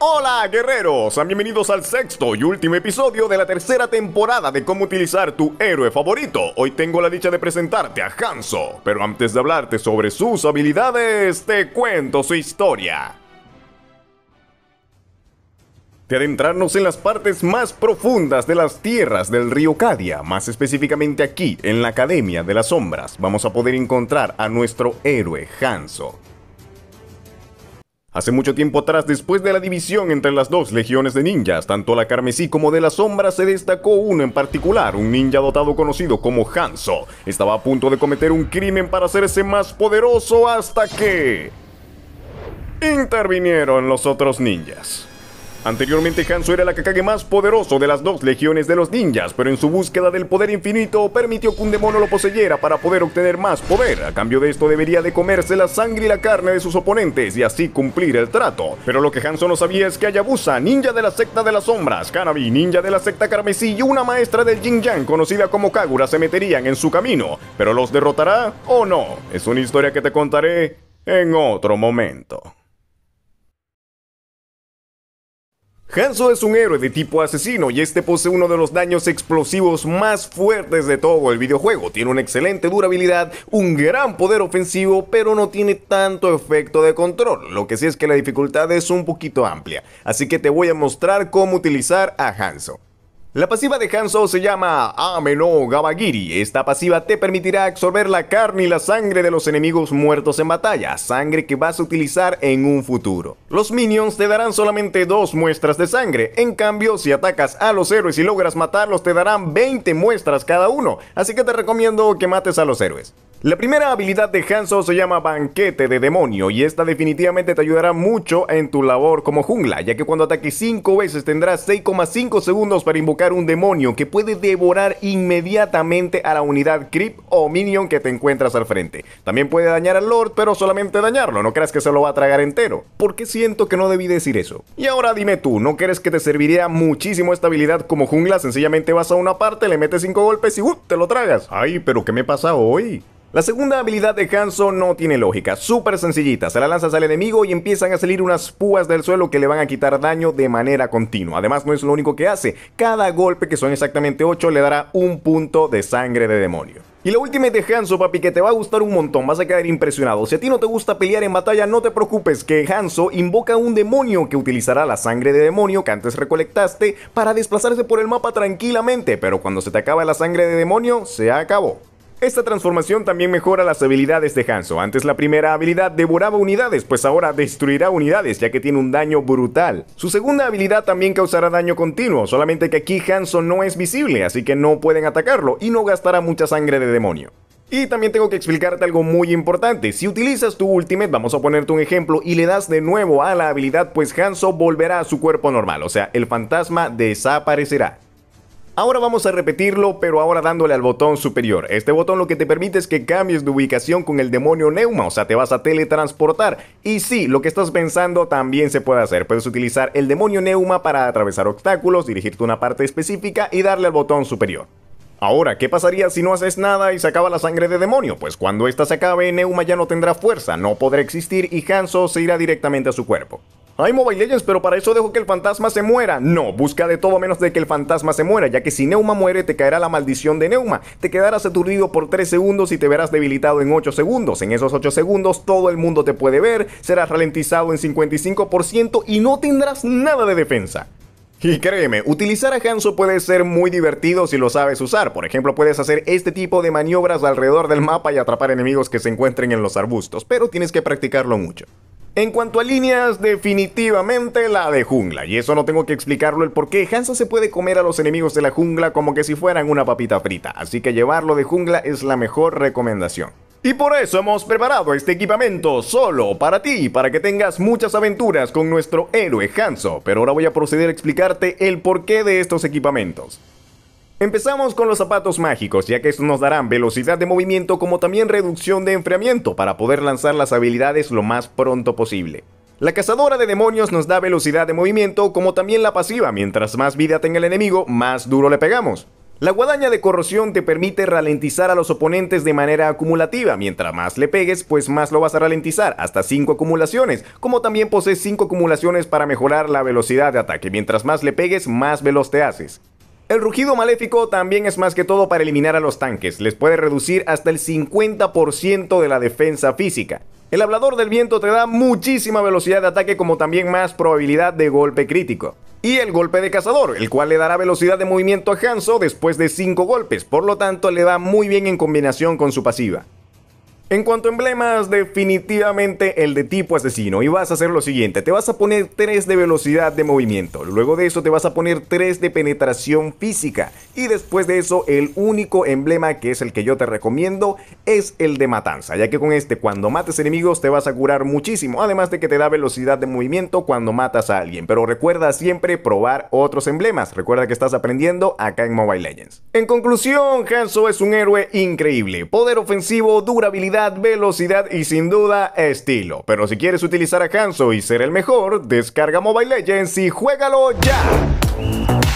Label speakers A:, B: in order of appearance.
A: Hola guerreros, bienvenidos al sexto y último episodio de la tercera temporada de cómo utilizar tu héroe favorito. Hoy tengo la dicha de presentarte a Hanzo, pero antes de hablarte sobre sus habilidades, te cuento su historia de adentrarnos en las partes más profundas de las tierras del río Cadia, más específicamente aquí, en la Academia de las Sombras, vamos a poder encontrar a nuestro héroe Hanzo. Hace mucho tiempo atrás, después de la división entre las dos legiones de ninjas, tanto la carmesí como de la sombra, se destacó uno en particular, un ninja dotado conocido como Hanzo. Estaba a punto de cometer un crimen para hacerse más poderoso hasta que... Intervinieron los otros ninjas. Anteriormente Hanzo era la Akakage más poderoso de las dos legiones de los ninjas, pero en su búsqueda del poder infinito permitió que un demonio lo poseyera para poder obtener más poder. A cambio de esto debería de comerse la sangre y la carne de sus oponentes y así cumplir el trato. Pero lo que Hanzo no sabía es que Hayabusa, ninja de la secta de las sombras, Kanabi, ninja de la secta carmesí y una maestra del Jin Yang conocida como Kagura se meterían en su camino. ¿Pero los derrotará o no? Es una historia que te contaré en otro momento. Hanzo es un héroe de tipo asesino y este posee uno de los daños explosivos más fuertes de todo el videojuego. Tiene una excelente durabilidad, un gran poder ofensivo, pero no tiene tanto efecto de control, lo que sí es que la dificultad es un poquito amplia. Así que te voy a mostrar cómo utilizar a Hanzo. La pasiva de Hanzo se llama Ameno Gabagiri. Esta pasiva te permitirá absorber la carne y la sangre de los enemigos muertos en batalla, sangre que vas a utilizar en un futuro. Los minions te darán solamente dos muestras de sangre, en cambio si atacas a los héroes y logras matarlos te darán 20 muestras cada uno, así que te recomiendo que mates a los héroes. La primera habilidad de Hanzo se llama Banquete de Demonio y esta definitivamente te ayudará mucho en tu labor como jungla, ya que cuando ataques 5 veces tendrás 6,5 segundos para invocar un demonio que puede devorar inmediatamente a la unidad creep o minion que te encuentras al frente. También puede dañar al Lord, pero solamente dañarlo, no creas que se lo va a tragar entero. porque siento que no debí decir eso? Y ahora dime tú, ¿no crees que te serviría muchísimo esta habilidad como jungla? Sencillamente vas a una parte, le metes 5 golpes y uh, te lo tragas. Ay, pero ¿qué me pasa hoy? La segunda habilidad de Hanzo no tiene lógica, súper sencillita, se la lanzas al enemigo y empiezan a salir unas púas del suelo que le van a quitar daño de manera continua. Además no es lo único que hace, cada golpe que son exactamente 8 le dará un punto de sangre de demonio. Y la última de Hanzo, papi, que te va a gustar un montón, vas a caer impresionado. Si a ti no te gusta pelear en batalla, no te preocupes, que Hanzo invoca un demonio que utilizará la sangre de demonio que antes recolectaste para desplazarse por el mapa tranquilamente, pero cuando se te acaba la sangre de demonio, se acabó. Esta transformación también mejora las habilidades de Hanso. Antes la primera habilidad devoraba unidades, pues ahora destruirá unidades ya que tiene un daño brutal. Su segunda habilidad también causará daño continuo, solamente que aquí Hanzo no es visible, así que no pueden atacarlo y no gastará mucha sangre de demonio. Y también tengo que explicarte algo muy importante. Si utilizas tu ultimate, vamos a ponerte un ejemplo, y le das de nuevo a la habilidad, pues Hanso volverá a su cuerpo normal, o sea, el fantasma desaparecerá. Ahora vamos a repetirlo, pero ahora dándole al botón superior. Este botón lo que te permite es que cambies de ubicación con el demonio Neuma, o sea, te vas a teletransportar. Y sí, lo que estás pensando también se puede hacer. Puedes utilizar el demonio Neuma para atravesar obstáculos, dirigirte a una parte específica y darle al botón superior. Ahora, ¿qué pasaría si no haces nada y se acaba la sangre de demonio? Pues cuando esta se acabe, Neuma ya no tendrá fuerza, no podrá existir y Hanzo se irá directamente a su cuerpo hay Mobile Legends, pero para eso dejo que el fantasma se muera. No, busca de todo menos de que el fantasma se muera, ya que si Neuma muere te caerá la maldición de Neuma, te quedarás aturdido por 3 segundos y te verás debilitado en 8 segundos. En esos 8 segundos todo el mundo te puede ver, serás ralentizado en 55% y no tendrás nada de defensa. Y créeme, utilizar a Hanzo puede ser muy divertido si lo sabes usar. Por ejemplo, puedes hacer este tipo de maniobras alrededor del mapa y atrapar enemigos que se encuentren en los arbustos, pero tienes que practicarlo mucho. En cuanto a líneas, definitivamente la de jungla. Y eso no tengo que explicarlo el por qué. Hansa se puede comer a los enemigos de la jungla como que si fueran una papita frita. Así que llevarlo de jungla es la mejor recomendación. Y por eso hemos preparado este equipamiento solo para ti, para que tengas muchas aventuras con nuestro héroe Hanzo. Pero ahora voy a proceder a explicarte el porqué de estos equipamientos. Empezamos con los zapatos mágicos, ya que estos nos darán velocidad de movimiento como también reducción de enfriamiento para poder lanzar las habilidades lo más pronto posible. La cazadora de demonios nos da velocidad de movimiento como también la pasiva, mientras más vida tenga el enemigo, más duro le pegamos. La guadaña de corrosión te permite ralentizar a los oponentes de manera acumulativa, mientras más le pegues, pues más lo vas a ralentizar, hasta 5 acumulaciones, como también posees 5 acumulaciones para mejorar la velocidad de ataque, mientras más le pegues, más veloz te haces. El rugido maléfico también es más que todo para eliminar a los tanques, les puede reducir hasta el 50% de la defensa física. El hablador del viento te da muchísima velocidad de ataque como también más probabilidad de golpe crítico. Y el golpe de cazador, el cual le dará velocidad de movimiento a Hanzo después de 5 golpes, por lo tanto le da muy bien en combinación con su pasiva. En cuanto a emblemas, definitivamente el de tipo asesino. Y vas a hacer lo siguiente, te vas a poner 3 de velocidad de movimiento. Luego de eso te vas a poner 3 de penetración física. Y después de eso, el único emblema que es el que yo te recomiendo es el de matanza. Ya que con este, cuando mates enemigos, te vas a curar muchísimo. Además de que te da velocidad de movimiento cuando matas a alguien. Pero recuerda siempre probar otros emblemas. Recuerda que estás aprendiendo acá en Mobile Legends. En conclusión, Hanzo es un héroe increíble. Poder ofensivo, durabilidad velocidad y sin duda estilo. Pero si quieres utilizar a Hanzo y ser el mejor, descarga Mobile Legends y juégalo ya.